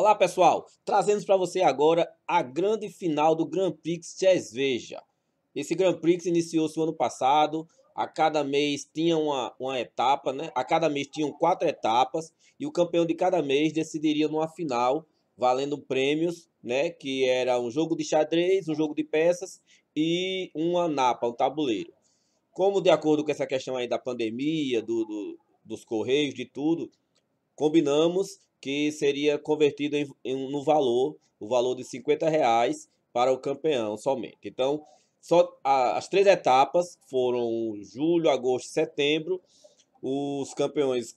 Olá pessoal, trazemos para você agora a grande final do Grand Prix Cerveja. Esse Grand Prix iniciou-se no ano passado, a cada mês tinha uma, uma etapa, né? a cada mês tinham quatro etapas e o campeão de cada mês decidiria numa final valendo prêmios, né? que era um jogo de xadrez, um jogo de peças e uma napa, um tabuleiro. Como de acordo com essa questão aí da pandemia, do, do dos correios, de tudo, combinamos que seria convertido em, em, no valor, o valor de 50 reais para o campeão somente. Então, só a, as três etapas foram julho, agosto e setembro. Os campeões,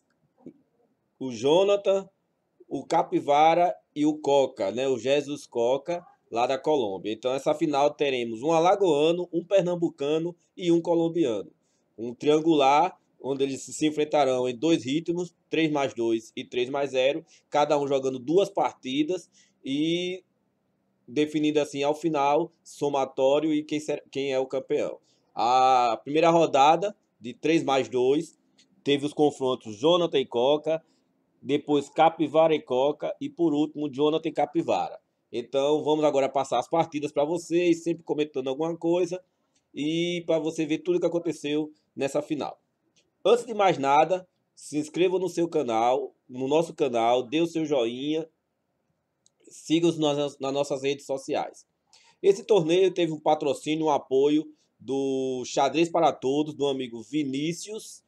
o Jonathan, o Capivara e o Coca, né? O Jesus Coca, lá da Colômbia. Então, essa final teremos um alagoano, um pernambucano e um colombiano. Um triangular onde eles se enfrentarão em dois ritmos, 3 mais 2 e 3 mais 0, cada um jogando duas partidas e definindo assim ao final, somatório e quem, ser, quem é o campeão. A primeira rodada de 3 mais 2 teve os confrontos Jonathan e Coca, depois Capivara e Coca e por último Jonathan e Capivara. Então vamos agora passar as partidas para vocês, sempre comentando alguma coisa e para você ver tudo o que aconteceu nessa final. Antes de mais nada, se inscreva no seu canal, no nosso canal, dê o seu joinha, siga-nos nas, nas nossas redes sociais. Esse torneio teve um patrocínio, um apoio do Xadrez para Todos, do amigo Vinícius,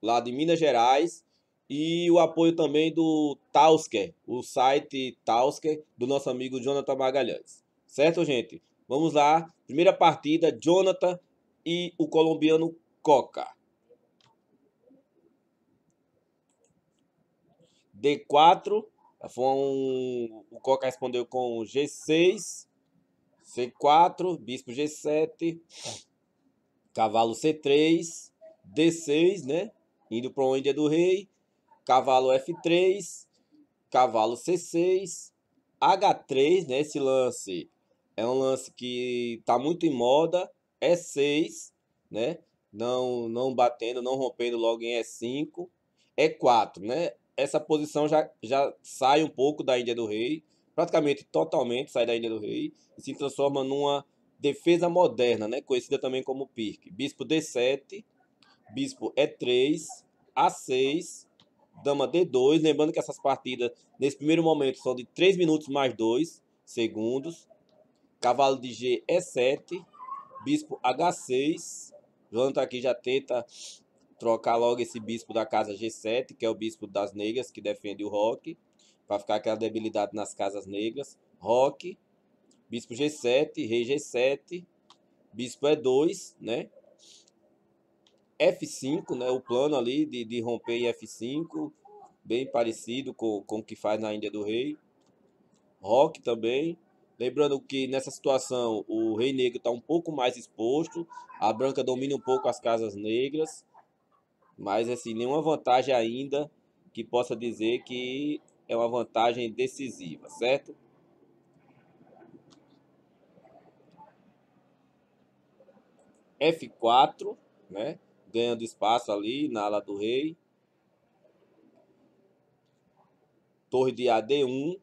lá de Minas Gerais, e o apoio também do Tausker, o site Tausker, do nosso amigo Jonathan Magalhães. Certo, gente? Vamos lá. Primeira partida, Jonathan e o colombiano Coca. D4. Um, o Coca respondeu com G6, C4, Bispo G7, Cavalo C3, D6, né? Indo para o Índia do Rei, Cavalo F3, Cavalo C6, H3, né? Esse lance é um lance que tá muito em moda, é E6, né? Não, não batendo, não rompendo logo em E5, E4, né? essa posição já, já sai um pouco da Índia do Rei, praticamente totalmente sai da Índia do Rei, e se transforma numa defesa moderna, né, conhecida também como PIRC. Bispo D7, bispo E3, A6, dama D2. Lembrando que essas partidas, nesse primeiro momento, são de 3 minutos mais 2 segundos. Cavalo de G é E7, bispo H6. Jonathan tá aqui já tenta trocar logo esse bispo da casa G7, que é o bispo das negras, que defende o rock, para ficar aquela debilidade nas casas negras. Rock, bispo G7, rei G7, bispo E2, né? F5, né? O plano ali de, de romper em F5, bem parecido com, com o que faz na Índia do Rei. Rock também. Lembrando que nessa situação o rei negro está um pouco mais exposto, a branca domina um pouco as casas negras mas assim, nenhuma vantagem ainda que possa dizer que é uma vantagem decisiva, certo? F4, né? Ganhando espaço ali na ala do rei. Torre de AD1.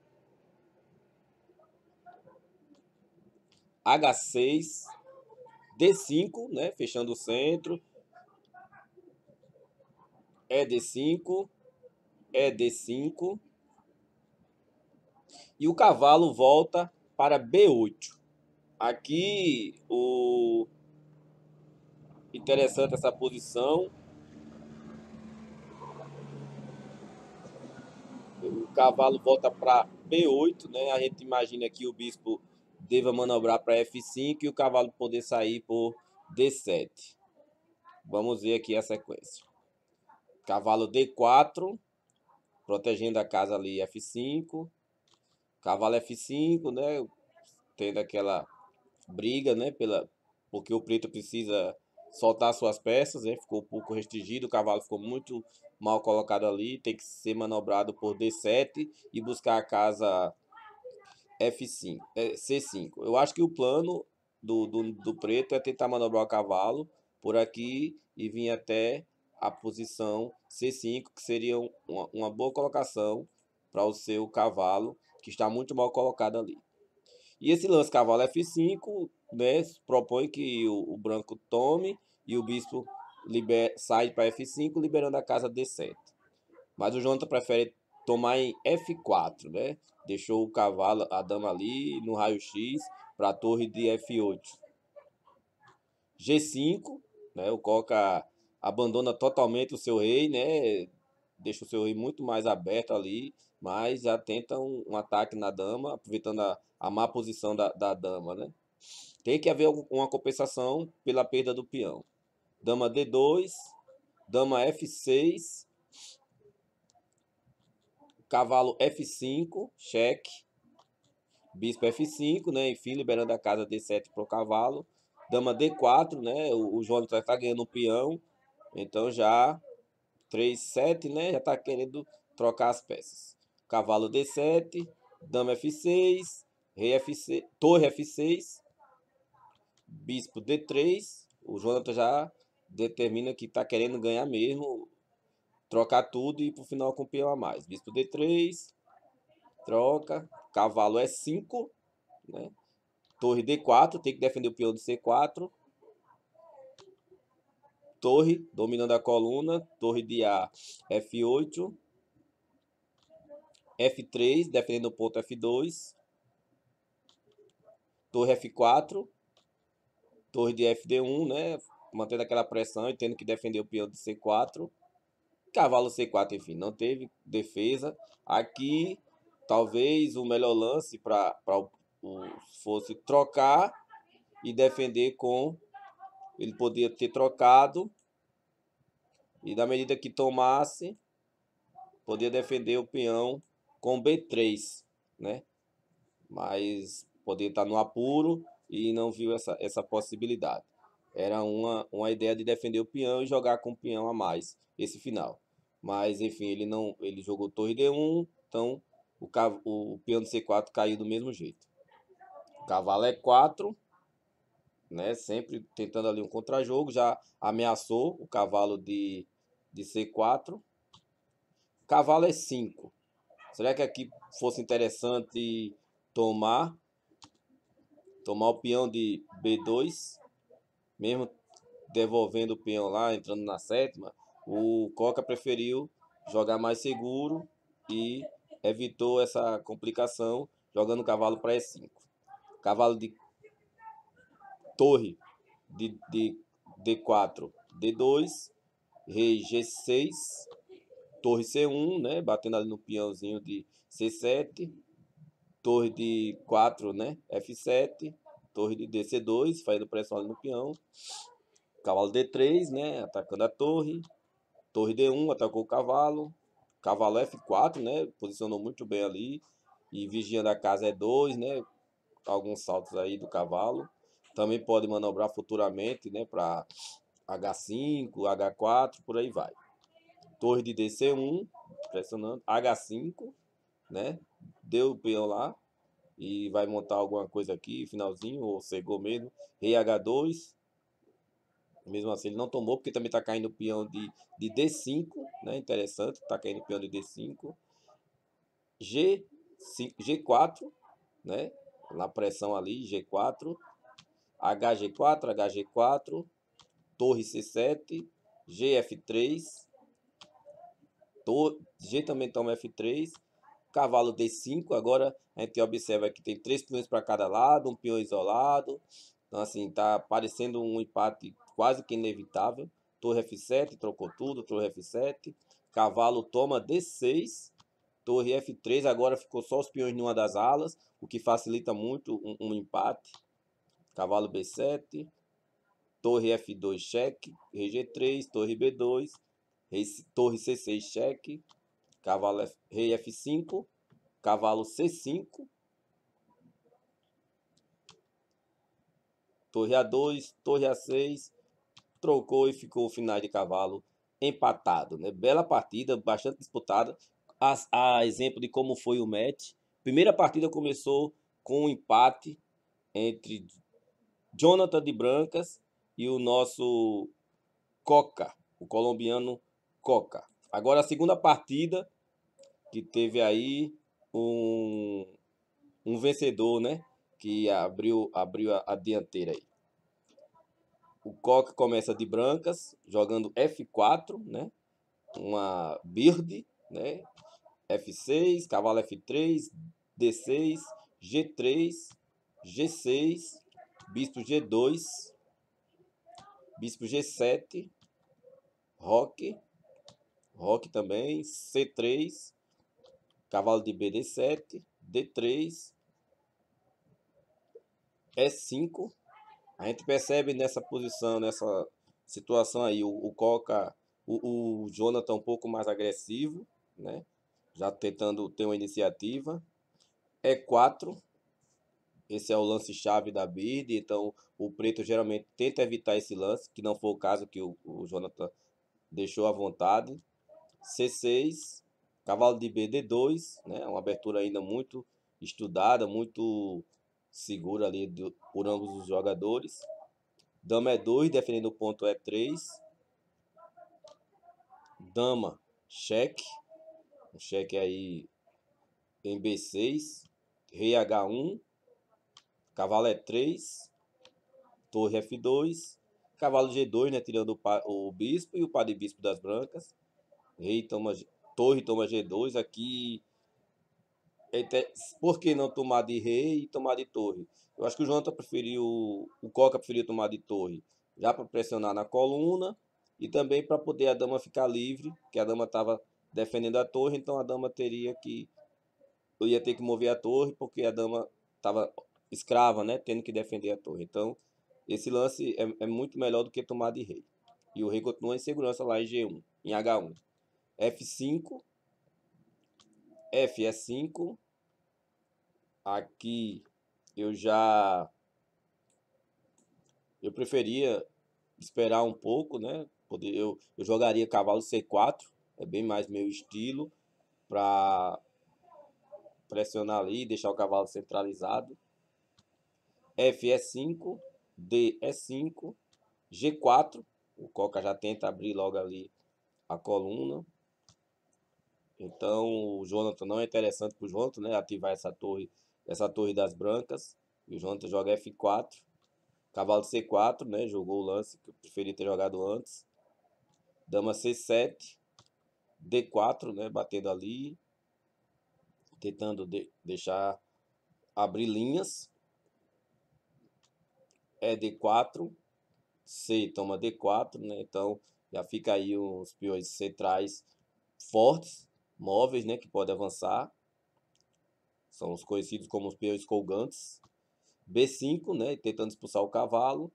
H6. D5, né? Fechando o centro é de 5, é de 5. E o cavalo volta para B8. Aqui o interessante essa posição. O cavalo volta para B8, né? A gente imagina que o bispo deva manobrar para F5 e o cavalo poder sair por D7. Vamos ver aqui a sequência. Cavalo D4, protegendo a casa ali F5. Cavalo F5, né? Tendo aquela briga, né? Pela, porque o preto precisa soltar suas peças, né? Ficou um pouco restringido, o cavalo ficou muito mal colocado ali. Tem que ser manobrado por D7 e buscar a casa F5, C5. É, Eu acho que o plano do, do, do preto é tentar manobrar o cavalo por aqui e vir até a posição C5, que seria uma, uma boa colocação para o seu cavalo, que está muito mal colocado ali. E esse lance cavalo F5, né, propõe que o, o branco tome e o bispo liber, sai para F5, liberando a casa D7. Mas o Jonathan prefere tomar em F4, né? Deixou o cavalo, a dama ali no raio-x para a torre de F8. G5, né? O coloca abandona totalmente o seu rei, né? Deixa o seu rei muito mais aberto ali, mas já tenta um, um ataque na dama, aproveitando a, a má posição da, da, dama, né? Tem que haver uma compensação pela perda do peão. Dama D2, dama F6, cavalo F5, cheque, bispo F5, né? Enfim, liberando a casa D7 para o cavalo. Dama D4, né? O, o Jonas está ganhando um peão então já 3, 7, né? Já tá querendo trocar as peças. Cavalo D7, dama F6, rei F6, torre F6, bispo D3. O Jonathan já determina que tá querendo ganhar mesmo, trocar tudo e pro final com peão a mais. Bispo D3, troca, cavalo E5, é né? Torre D4, tem que defender o peão de C4 torre, dominando a coluna, torre de A, F8, F3, defendendo o ponto F2, torre F4, torre de FD1, né, mantendo aquela pressão e tendo que defender o peão de C4, cavalo C4, enfim, não teve defesa. Aqui, talvez o melhor lance para o fosse trocar e defender com ele podia ter trocado e na medida que tomasse, podia defender o peão com B3, né? Mas podia estar no apuro e não viu essa, essa possibilidade. Era uma, uma ideia de defender o peão e jogar com o peão a mais esse final. Mas enfim, ele não ele jogou torre D1, então o, o peão de C4 caiu do mesmo jeito. Cavalo é 4 né? Sempre tentando ali um contra-jogo, já ameaçou o cavalo de, de C4. Cavalo E5. É Será que aqui fosse interessante tomar tomar o peão de B2, mesmo devolvendo o peão lá, entrando na sétima, o Coca preferiu jogar mais seguro e evitou essa complicação jogando o cavalo para E5. Cavalo de torre de, de D4, D2, rei G6, torre C1, né? Batendo ali no peãozinho de C7, torre de 4, né? F7, torre de DC2, fazendo pressão ali no peão. Cavalo D3, né? Atacando a torre. Torre D1, atacou o cavalo. Cavalo F4, né? Posicionou muito bem ali. E vigiando a casa e 2, né? Alguns saltos aí do cavalo. Também pode manobrar futuramente né, para H5, H4, por aí vai. Torre de DC1, pressionando, H5, né? Deu o peão lá e vai montar alguma coisa aqui, finalzinho, ou cegou mesmo. Rei H2, mesmo assim ele não tomou, porque também tá caindo o peão de, de D5, né? Interessante, tá caindo o peão de D5. G5, G4, né? Na pressão ali, G4. HG4, HG4, torre C7, GF3, G também toma F3, cavalo D5, agora a gente observa que tem três peões para cada lado, um peão isolado, então assim, tá parecendo um empate quase que inevitável, torre F7, trocou tudo, torre F7, cavalo toma D6, torre F3, agora ficou só os peões em uma das alas, o que facilita muito um, um empate, Cavalo B7, torre F2 cheque, g 3 torre B2, rei, torre C6 cheque, cavalo F, rei F5, cavalo C5, torre A2, torre A6, trocou e ficou o final de cavalo empatado. Né? Bela partida, bastante disputada, a, a exemplo de como foi o match. Primeira partida começou com um empate entre Jonathan de Brancas e o nosso Coca, o colombiano Coca. Agora a segunda partida que teve aí um, um vencedor, né? Que abriu, abriu a, a dianteira aí. O Coca começa de brancas, jogando F4, né? Uma Bird, né? F6, cavalo F3, D6, G3, G6, bispo G2, bispo G7, roque, roque também, C3, cavalo de BD7, D3, E5. A gente percebe nessa posição, nessa situação aí, o, o Coca, o, o Jonathan um pouco mais agressivo, né? Já tentando ter uma iniciativa. E4, esse é o lance-chave da bid, então o preto geralmente tenta evitar esse lance, que não foi o caso que o, o Jonathan deixou à vontade. C6, cavalo de bd 2 né? uma abertura ainda muito estudada, muito segura ali do, por ambos os jogadores. Dama E2, é defendendo o ponto E3. É Dama, cheque. Um cheque aí em B6. Rei H1. Cavalo E3, é torre F2, cavalo G2, né, tirando o, o bispo e o par de bispo das brancas. Rei toma, torre toma G2, aqui... Por que não tomar de rei e tomar de torre? Eu acho que o Jonathan preferiu, o Coca preferiu tomar de torre, já para pressionar na coluna e também para poder a dama ficar livre, que a dama estava defendendo a torre, então a dama teria que, eu ia ter que mover a torre, porque a dama estava escrava, né, tendo que defender a torre. Então, esse lance é, é muito melhor do que tomar de rei. E o rei continua em segurança lá em G1, em H1. F5. F é 5. Aqui eu já... Eu preferia esperar um pouco, né? Poder, eu, eu jogaria cavalo C4. É bem mais meu estilo. Para pressionar ali, deixar o cavalo centralizado. F é 5, D é 5, G4. O Coca já tenta abrir logo ali a coluna. Então, o Jonathan não é interessante para o Jonathan, né? Ativar essa torre, essa torre das brancas. E o Jonathan joga F4. Cavalo C4, né? Jogou o lance que eu preferia ter jogado antes. Dama C7. D4, né? Batendo ali. Tentando de deixar abrir linhas é D4, C toma D4, né? Então já fica aí os peões centrais fortes, móveis, né? Que podem avançar. São os conhecidos como os peões colgantes. B5, né? Tentando expulsar o cavalo.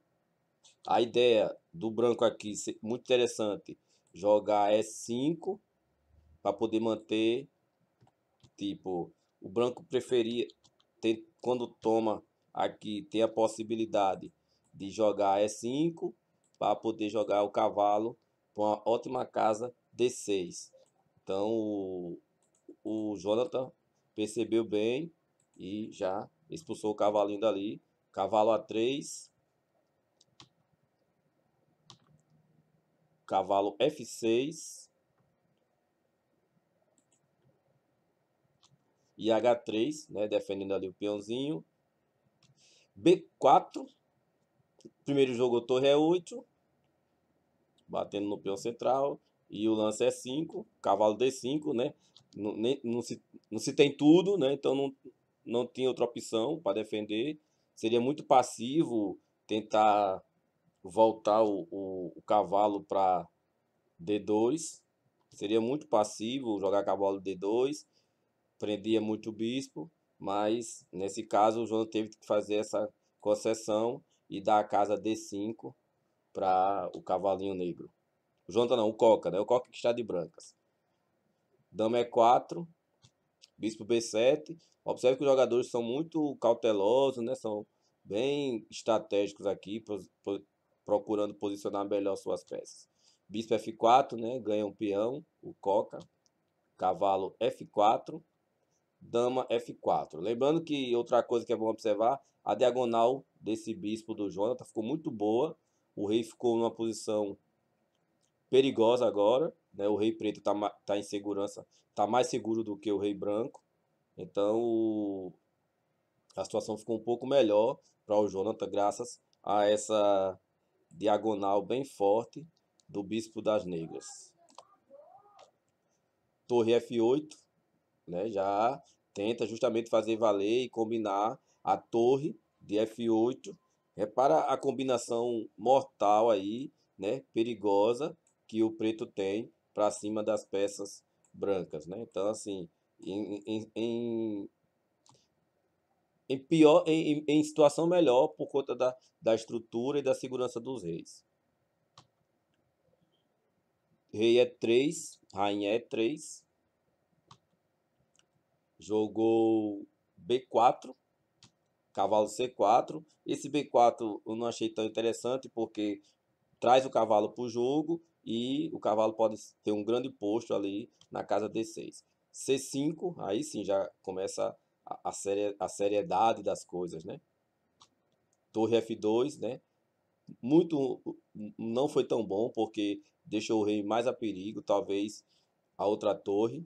A ideia do branco aqui, muito interessante, jogar E5 para poder manter, tipo, o branco preferia, ter, quando toma aqui, tem a possibilidade de jogar E5 para poder jogar o cavalo com uma ótima casa D6. Então o, o Jonathan percebeu bem e já expulsou o cavalinho dali. Cavalo A3. Cavalo F6. E H3, né, defendendo ali o peãozinho. B4, Primeiro jogo, torre é 8. Batendo no peão central. E o lance é 5. Cavalo D5, né? Não, nem, não, se, não se tem tudo, né? Então não, não tinha outra opção para defender. Seria muito passivo tentar voltar o, o, o cavalo para D2. Seria muito passivo jogar cavalo D2. Prendia muito o bispo. Mas nesse caso o João teve que fazer essa concessão e dá a casa D5 para o cavalinho negro. O Jonathan não, o Coca, né? O Coca que está de brancas. Dama E4, é bispo B7. Observe que os jogadores são muito cautelosos, né? São bem estratégicos aqui, procurando posicionar melhor suas peças. Bispo F4, né? Ganha um peão, o Coca. Cavalo F4, dama F4. Lembrando que outra coisa que é bom observar a diagonal desse bispo do Jonathan ficou muito boa. O rei ficou numa posição perigosa agora. Né? O rei preto está tá em segurança, está mais seguro do que o rei branco. Então a situação ficou um pouco melhor para o Jonathan, graças a essa diagonal bem forte do Bispo das Negras. Torre F8 né, já tenta justamente fazer valer e combinar a torre de F8. Repara a combinação mortal aí, né? Perigosa que o preto tem para cima das peças brancas, né? Então, assim, em, em, em, em pior, em, em situação melhor por conta da, da estrutura e da segurança dos reis. Rei é 3, rainha é 3. Jogou B4, cavalo C4. Esse B4 eu não achei tão interessante porque traz o cavalo para o jogo e o cavalo pode ter um grande posto ali na casa D6. C5, aí sim já começa a, série, a seriedade das coisas, né? Torre F2, né? Muito não foi tão bom porque deixou o rei mais a perigo, talvez a outra torre.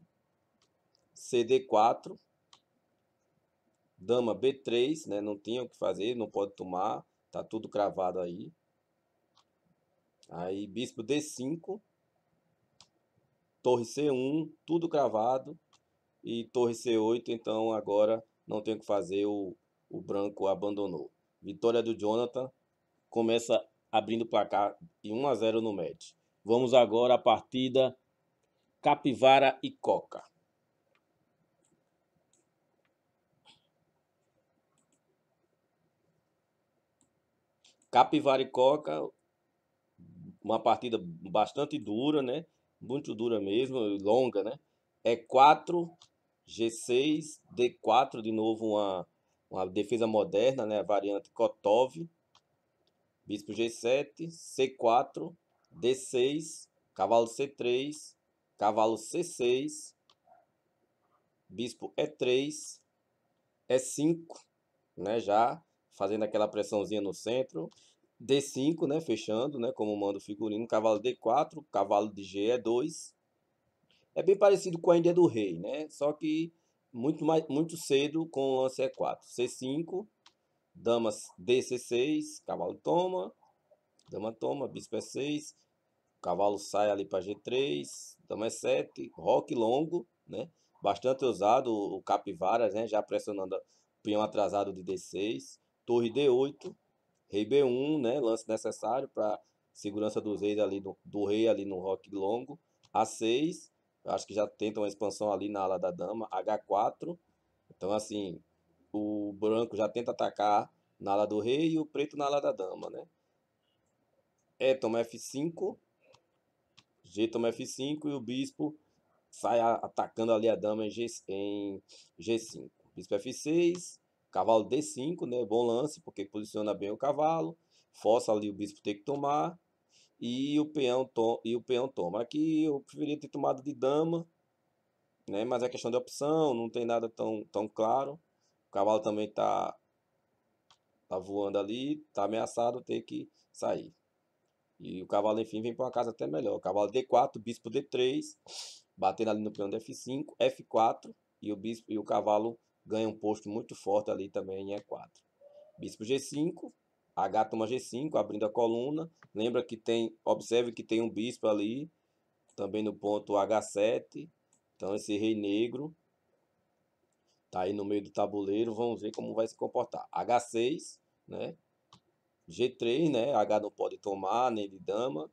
CD4, Dama B3, né? Não tinha o que fazer, não pode tomar. Tá tudo cravado aí. Aí bispo D5. Torre C1, tudo cravado. E torre C8, então agora não tem o que fazer, o, o branco abandonou. Vitória do Jonathan começa abrindo o placar e 1 a 0 no match. Vamos agora à partida Capivara e Coca. Capivara e Coca, uma partida bastante dura, né? Muito dura mesmo, longa, né? E4, G6, D4, de novo uma, uma defesa moderna, né? A variante Kotov, Bispo G7, C4, D6, Cavalo C3, Cavalo C6, Bispo E3, E5, né? Já fazendo aquela pressãozinha no centro. D5, né, fechando, né, como manda o figurino, cavalo D4, cavalo de G é 2. É bem parecido com a Índia do Rei, né? Só que muito mais muito cedo com o lance E4. C5, dama DC6, cavalo toma, dama toma, bispo é E6, cavalo sai ali para G3, dama é E7, roque longo, né? Bastante usado o capivara, né, já pressionando o peão atrasado de D6 torre D8, rei B1, né, lance necessário para segurança dos reis ali do, do rei ali no rock longo, A6, acho que já tenta uma expansão ali na ala da dama, H4. Então assim, o branco já tenta atacar na ala do rei e o preto na ala da dama, né? E é, toma F5, G toma F5 e o bispo sai atacando ali a dama em, G, em G5. Bispo F6, Cavalo D5, né? Bom lance, porque posiciona bem o cavalo. Força ali o bispo tem que tomar. E o peão, to e o peão toma. Aqui eu preferia ter tomado de dama, né? Mas é questão de opção, não tem nada tão, tão claro. O cavalo também tá, tá voando ali, tá ameaçado ter que sair. E o cavalo, enfim, vem para uma casa até melhor. O cavalo D4, bispo D3, batendo ali no peão de F5, F4 e o bispo e o cavalo ganha um posto muito forte ali também em E4. Bispo G5, H toma G5, abrindo a coluna. Lembra que tem, observe que tem um bispo ali, também no ponto H7. Então esse rei negro tá aí no meio do tabuleiro, vamos ver como vai se comportar. H6, né? G3, né? H não pode tomar, nem de dama.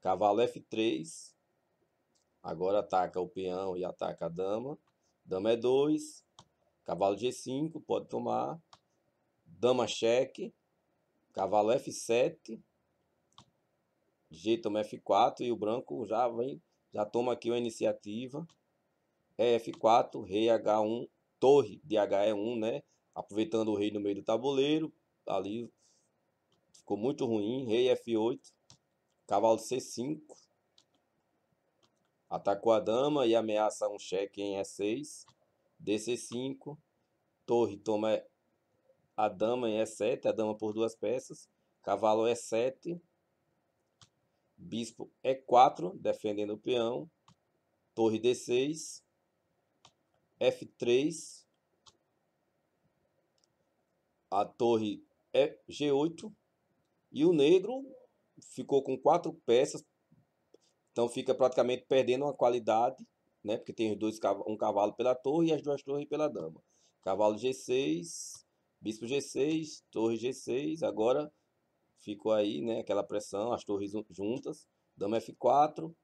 Cavalo F3. Agora ataca o peão e ataca a dama. Dama E2. Cavalo G5, pode tomar. Dama cheque. Cavalo F7. G toma F4 e o branco já vem, já toma aqui uma iniciativa. É F4, rei H1, torre de HE1, é né? Aproveitando o rei no meio do tabuleiro, ali ficou muito ruim. Rei F8, cavalo C5. Atacou a dama e ameaça um cheque em E6. DC5, torre toma a dama é em E7, a dama por duas peças, cavalo é E7, bispo E4, é defendendo o peão, torre D6, F3, a torre é G8 e o negro ficou com quatro peças, então fica praticamente perdendo uma qualidade né? Porque tem os dois, um cavalo pela torre e as duas torres pela dama. Cavalo G6, bispo G6, torre G6. Agora ficou aí, né? Aquela pressão, as torres juntas. Dama F4,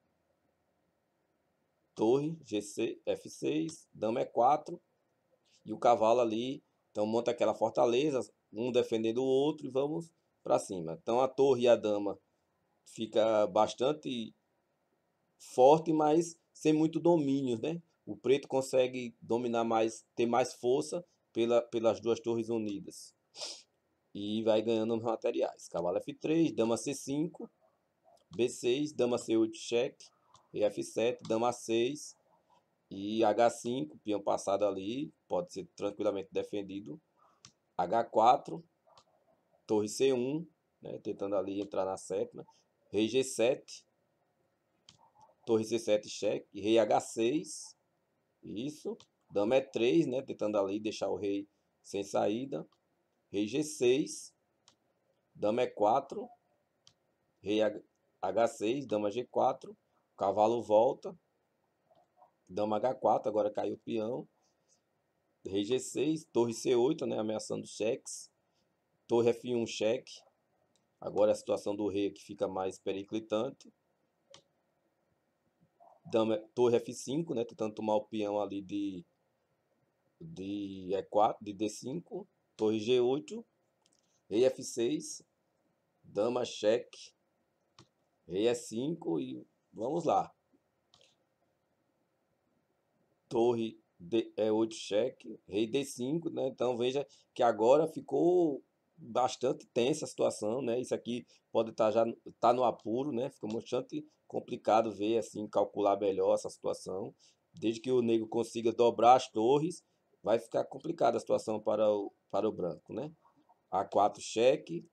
torre G6, F6, dama E4 e o cavalo ali. Então monta aquela fortaleza, um defendendo o outro e vamos para cima. Então a torre e a dama fica bastante forte, mas sem muito domínio, né? O preto consegue dominar mais, ter mais força pela, pelas duas torres unidas. E vai ganhando nos materiais. Cavalo F3, dama C5, B6, dama C8 cheque, e F7, dama 6 e H5, peão passado ali, pode ser tranquilamente defendido. H4, torre C1, né, tentando ali entrar na sétima. Rei G7, torre C7 cheque, rei H6, isso, dama E3, é né, tentando ali deixar o rei sem saída, rei G6, dama E4, é rei H6, dama G4, cavalo volta, dama H4, agora caiu o peão, rei G6, torre C8, né, ameaçando cheques, torre F1 cheque, agora a situação do rei é que fica mais periclitante, dama, é torre F5, né? Tentando tomar o peão ali de, de E4, de D5, torre G8, rei F6, dama cheque, rei E5 e vamos lá. Torre D, E8 cheque, rei D5, né? Então veja que agora ficou bastante tensa a situação, né? Isso aqui pode estar tá já tá no apuro, né? Fica bastante complicado ver assim calcular melhor essa situação. Desde que o negro consiga dobrar as torres, vai ficar complicada a situação para o para o branco, né? A4 cheque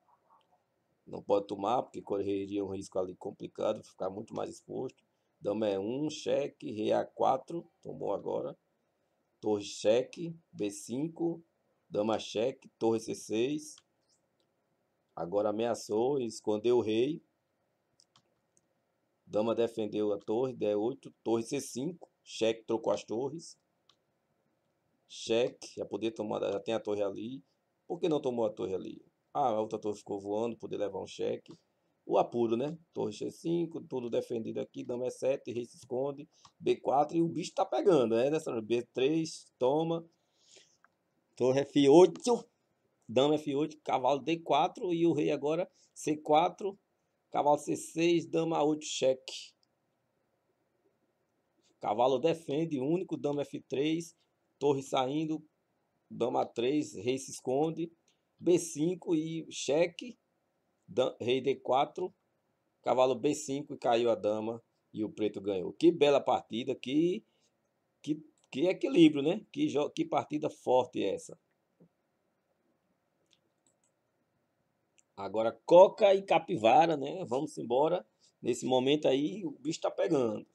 não pode tomar porque correria um risco ali complicado, ficar muito mais exposto. Dama é 1, cheque, rei é A4, tomou agora. Torre cheque, B5, dama cheque, torre C6, Agora ameaçou e escondeu o rei. Dama defendeu a torre, D8, torre C5. Cheque trocou as torres. Cheque, já poder tomar, já tem a torre ali. Por que não tomou a torre ali? Ah, a outra torre ficou voando, poder levar um cheque. O apuro, né? Torre C5, tudo defendido aqui, dama é E7, rei se esconde, B4 e o bicho tá pegando, né? Nessa B3, toma. Torre F8, dama F8, cavalo D4 e o rei agora C4, cavalo C6, dama A8, cheque. Cavalo defende, único, dama F3, torre saindo, dama 3, rei se esconde, B5 e cheque, rei D4, cavalo B5 e caiu a dama e o preto ganhou. Que bela partida, que, que, que equilíbrio, né? Que, que partida forte é essa. Agora, coca e capivara, né? Vamos embora. Nesse momento aí, o bicho tá pegando.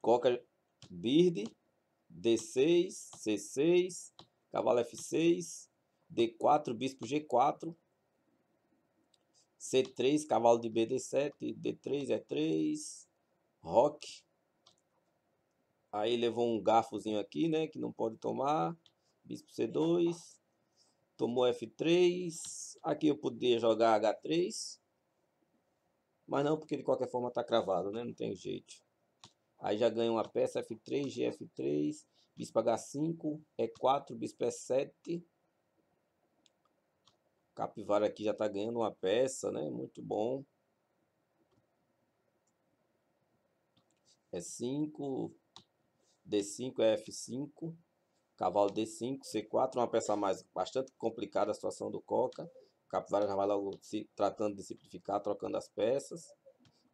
Coca, birde D6, C6, cavalo F6, D4, bispo G4, C3, cavalo de BD7, D3, E3, Rock. Aí levou um garfozinho aqui, né? Que não pode tomar. Bispo C2. Tomou F3. Aqui eu podia jogar H3. Mas não, porque de qualquer forma está cravado, né? Não tem jeito. Aí já ganha uma peça F3, GF3, bispo H5, E4, bispo E7. Capivara aqui já está ganhando uma peça, né? Muito bom. E5, D5, F5. Cavalo D5, C4, uma peça mais bastante complicada a situação do Coca. Capivara já vai logo se tratando de simplificar, trocando as peças.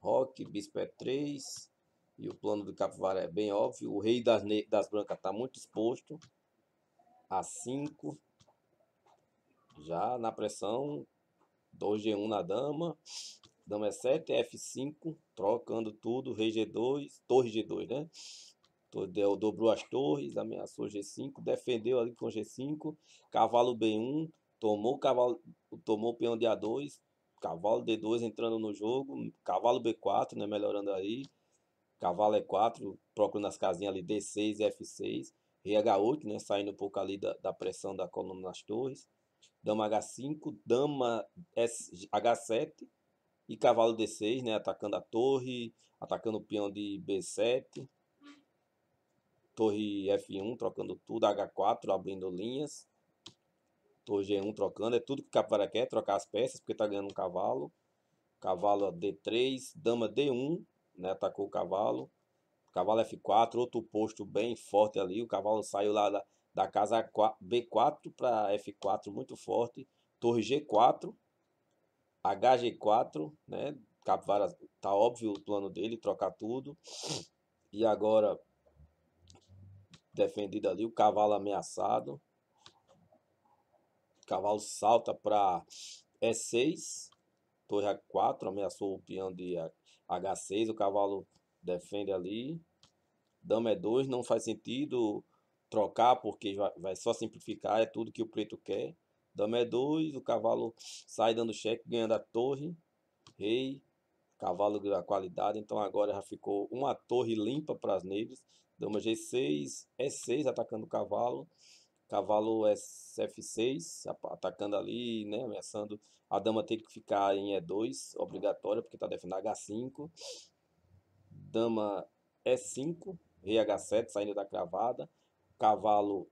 Rock, Bispo E3. É e o plano do Capivara é bem óbvio. O rei das, das brancas está muito exposto. A5. Já na pressão. 2G1 na dama. Dama é E7, F5. Trocando tudo. Rei G2. Torre G2, né? dobrou as torres, ameaçou G5, defendeu ali com G5, cavalo B1, tomou cavalo, tomou peão de A2, cavalo D2 entrando no jogo, cavalo B4, né, melhorando aí, cavalo E4, procurando as casinhas ali D6 e F6, rei H8, né, saindo um pouco ali da, da pressão da coluna nas torres, dama H5, dama S, H7 e cavalo D6, né, atacando a torre, atacando o peão de B7, torre F1 trocando tudo, H4 abrindo linhas, torre G1 trocando, é tudo que o capivara quer, é trocar as peças, porque está ganhando um cavalo, cavalo é D3, dama D1, né, atacou o cavalo, cavalo F4, outro posto bem forte ali, o cavalo saiu lá da, da casa B4 para F4, muito forte, torre G4, HG4, né, capivara, tá óbvio o plano dele, trocar tudo, e agora defendido ali, o cavalo ameaçado. O cavalo salta para E6, torre A4, ameaçou o peão de H6, o cavalo defende ali. Dama E2, é não faz sentido trocar, porque vai só simplificar, é tudo que o preto quer. Dama E2, é o cavalo sai dando cheque, ganhando a torre. Rei, cavalo da qualidade, então agora já ficou uma torre limpa para as negras, dama G6, E6 é atacando o cavalo, cavalo f 6 atacando ali, né, ameaçando a dama tem que ficar em E2, obrigatória, porque está defendendo H5, dama E5, rei H7 saindo da cravada, cavalo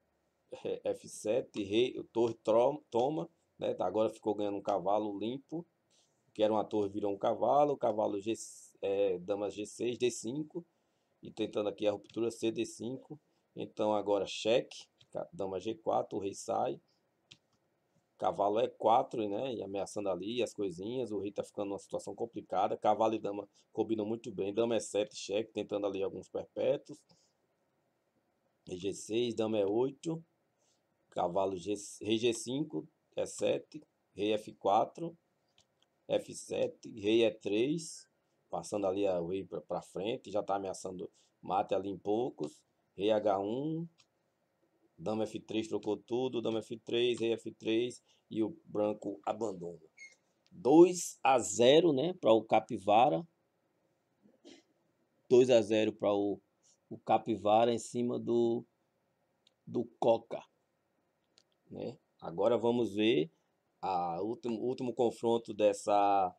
eh, F7, rei, torre toma, né, tá, agora ficou ganhando um cavalo limpo, que era uma torre, virou um cavalo, cavalo G, é, dama G6, D5, e tentando aqui a ruptura CD5, então agora cheque, dama G4, o rei sai, cavalo E4, né, e ameaçando ali as coisinhas, o rei tá ficando numa situação complicada, cavalo e dama combinam muito bem, dama é E7, cheque, tentando ali alguns perpétuos, e G6, dama E8, é cavalo G, rei G5, é E7, rei F4, F7, rei E3, é passando ali a rei para frente, já está ameaçando mate ali em poucos, rei H1, dama F3 trocou tudo, dama F3, rei F3 e o branco abandona. 2 a 0, né, para o Capivara. 2 a 0 para o, o Capivara em cima do do Coca, né? Agora vamos ver a último, último confronto dessa,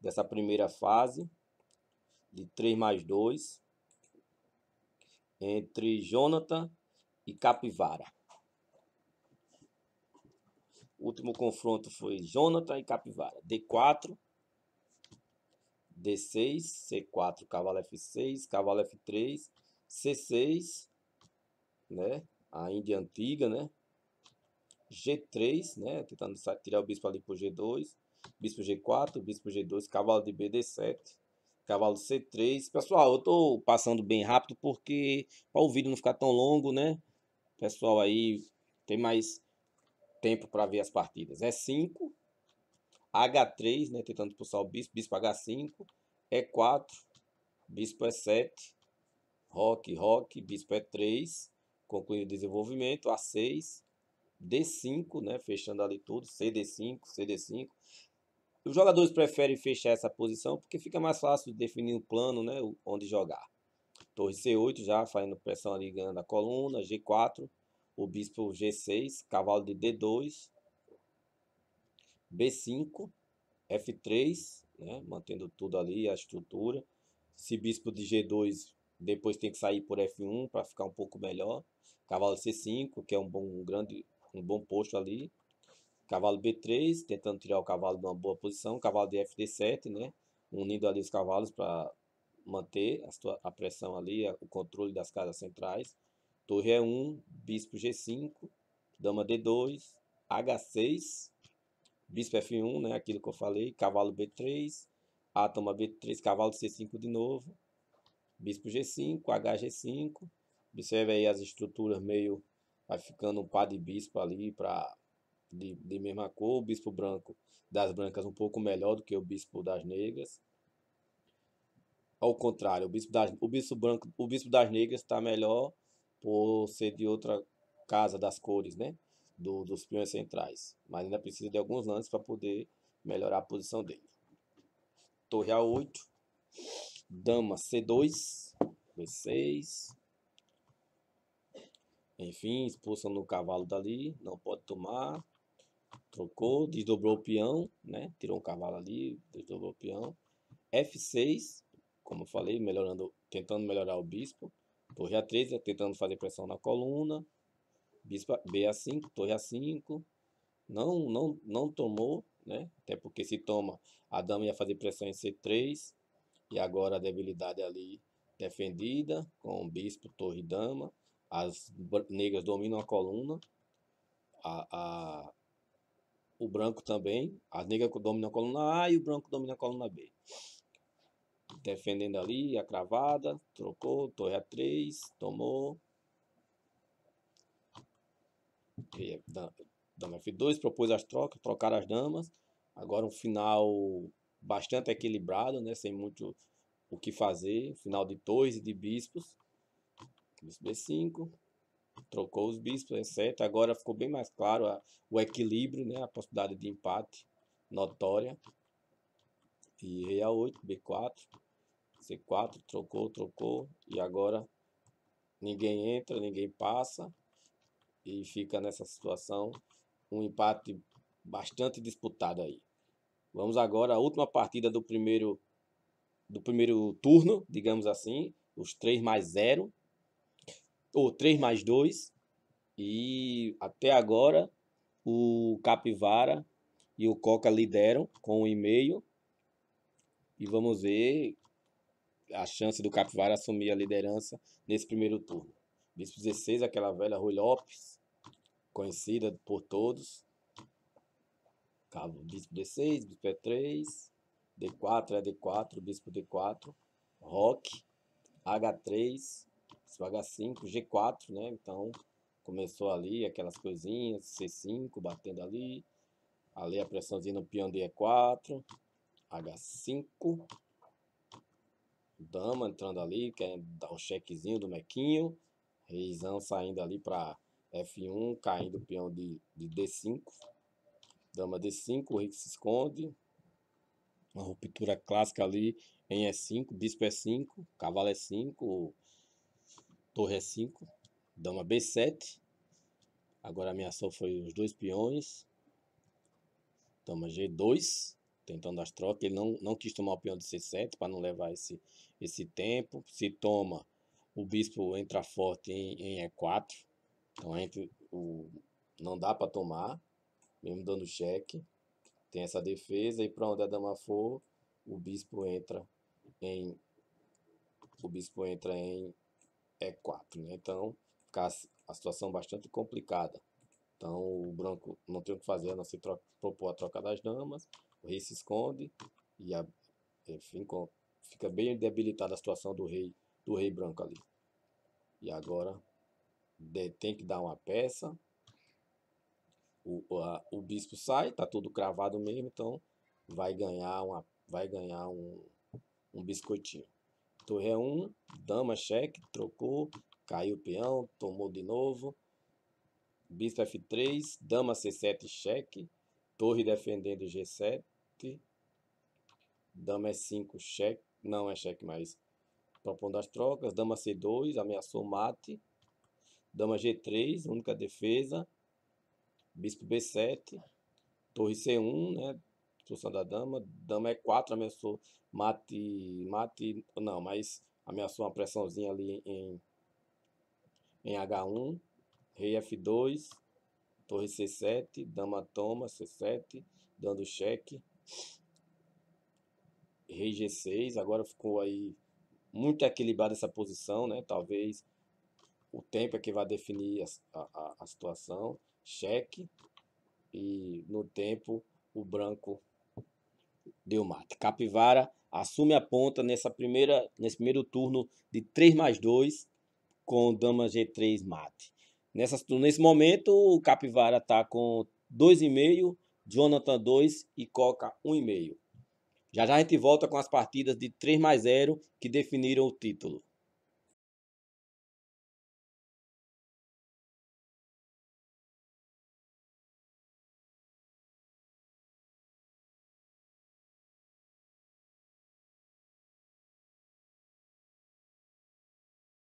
dessa primeira fase de 3 mais 2 entre Jonathan e Capivara. O último confronto foi Jonathan e Capivara. D4, D6, C4, cavalo F6, cavalo F3, C6, né? A Índia antiga, né? G3, né? Tentando tirar o bispo ali por G2. Bispo G4, bispo G2, cavalo de BD7, cavalo C3. Pessoal, eu tô passando bem rápido porque para o vídeo não ficar tão longo, né? Pessoal aí tem mais tempo para ver as partidas. É 5, H3, né? Tentando expulsar o bispo, bispo H5, E4, bispo E7, rock, rock, bispo E3, concluindo o desenvolvimento, A6, D5, né? Fechando ali tudo, CD5, CD5. Os jogadores preferem fechar essa posição porque fica mais fácil de definir um plano, né? Onde jogar. Torre C8 já fazendo pressão ali, ganhando a coluna. G4, o bispo G6, cavalo de D2. B5, F3, né? Mantendo tudo ali, a estrutura. Se bispo de G2, depois tem que sair por F1 para ficar um pouco melhor. Cavalo C5, que é um bom um grande um bom posto ali. Cavalo B3, tentando tirar o cavalo de uma boa posição. Cavalo de FD7, né? Unindo ali os cavalos para manter a, sua, a pressão ali, a, o controle das casas centrais. Torre E1, bispo G5, dama D2, H6, bispo F1, né? Aquilo que eu falei. Cavalo B3, a toma B3, cavalo C5 de novo. Bispo G5, HG5. Observe aí as estruturas meio vai ficando um par de bispo ali para de, de mesma cor, o bispo branco das brancas um pouco melhor do que o bispo das negras. Ao contrário, o bispo, das, o bispo branco, o bispo das negras está melhor por ser de outra casa das cores, né? Do, dos peões centrais. Mas ainda precisa de alguns lances para poder melhorar a posição dele. Torre A8. Dama C2. B6. Enfim, expulsando o cavalo dali, não pode tomar. Trocou, desdobrou o peão, né? Tirou um cavalo ali, desdobrou o peão. F6, como eu falei, melhorando, tentando melhorar o bispo. Torre A3, tentando fazer pressão na coluna. Bispo B5, torre A5. Não, não, não tomou, né? Até porque se toma, a dama ia fazer pressão em C3. E agora a debilidade ali defendida com o bispo, torre dama. As negras dominam a coluna, a, a, o branco também, as negras dominam a coluna A e o branco domina a coluna B. Defendendo ali a cravada, trocou, torre a 3, tomou. Dama F2, propôs as trocas, trocaram as damas. Agora um final bastante equilibrado, né? sem muito o que fazer. Final de torres e de bispos. Bispo B5. Trocou os bispos, né, etc. Agora ficou bem mais claro a, o equilíbrio, né? a possibilidade de empate notória. E rei A8, B4, C4, trocou, trocou. E agora ninguém entra, ninguém passa. E fica nessa situação um empate bastante disputado aí. Vamos agora à última partida do primeiro do primeiro turno, digamos assim, os 3 mais 0, ou 3 mais 2. E até agora o Capivara e o Coca lideram com um e-mail. E vamos ver a chance do Capivara assumir a liderança nesse primeiro turno. Bispo 16, aquela velha Rui Lopes, conhecida por todos. Cabo, bispo D6, bispo E3, D4 é D4, é bispo D4, Rock, H3, h H5, G4, né? Então começou ali aquelas coisinhas, C5 batendo ali, ali a pressãozinha no peão de E4, H5, dama entrando ali, quer dar o chequezinho do mequinho, reizão saindo ali para F1, caindo o peão de, de D5, dama D5, o rei se esconde, uma ruptura clássica ali em E5, bispo E5, cavalo E5, torre E5, é dama B7. Agora ameaçou foi os dois peões. Dama G2, tentando as trocas. Ele não, não quis tomar o peão de C7 para não levar esse, esse tempo. Se toma, o bispo entra forte em, em E4. Então entre o, não dá para tomar, mesmo dando cheque. Tem essa defesa e para onde a dama for, o bispo entra em o bispo entra em é 4. Né? Então, fica a situação bastante complicada. Então, o branco não tem o que fazer a não se propor a troca das damas. O rei se esconde e, a, enfim, com, fica bem debilitada a situação do rei, do rei branco ali. E agora de, tem que dar uma peça. O, a, o bispo sai, tá tudo cravado mesmo, então vai ganhar uma vai ganhar um, um biscoitinho. Torre E1, é dama, cheque, trocou, caiu o peão, tomou de novo. Bispo F3, dama C7, cheque, torre defendendo G7, dama E5, é cheque, não é cheque mais, propondo as trocas, dama C2, ameaçou mate, dama G3, única defesa, bispo B7, torre C1, né, Expulsão da dama. Dama é 4, ameaçou mate. Mate. Não, mas ameaçou uma pressãozinha ali em, em H1. Rei F2. Torre C7. Dama toma C7. Dando cheque. Rei G6. Agora ficou aí muito equilibrada essa posição, né? Talvez o tempo é que vai definir a, a, a situação. Cheque. E no tempo o branco deu mate. Capivara assume a ponta nessa primeira, nesse primeiro turno de 3 mais 2 com dama G3 mate. Nessa, nesse momento, o Capivara está com 2,5, Jonathan 2 e Coca 1,5. Já já a gente volta com as partidas de 3 mais 0 que definiram o título.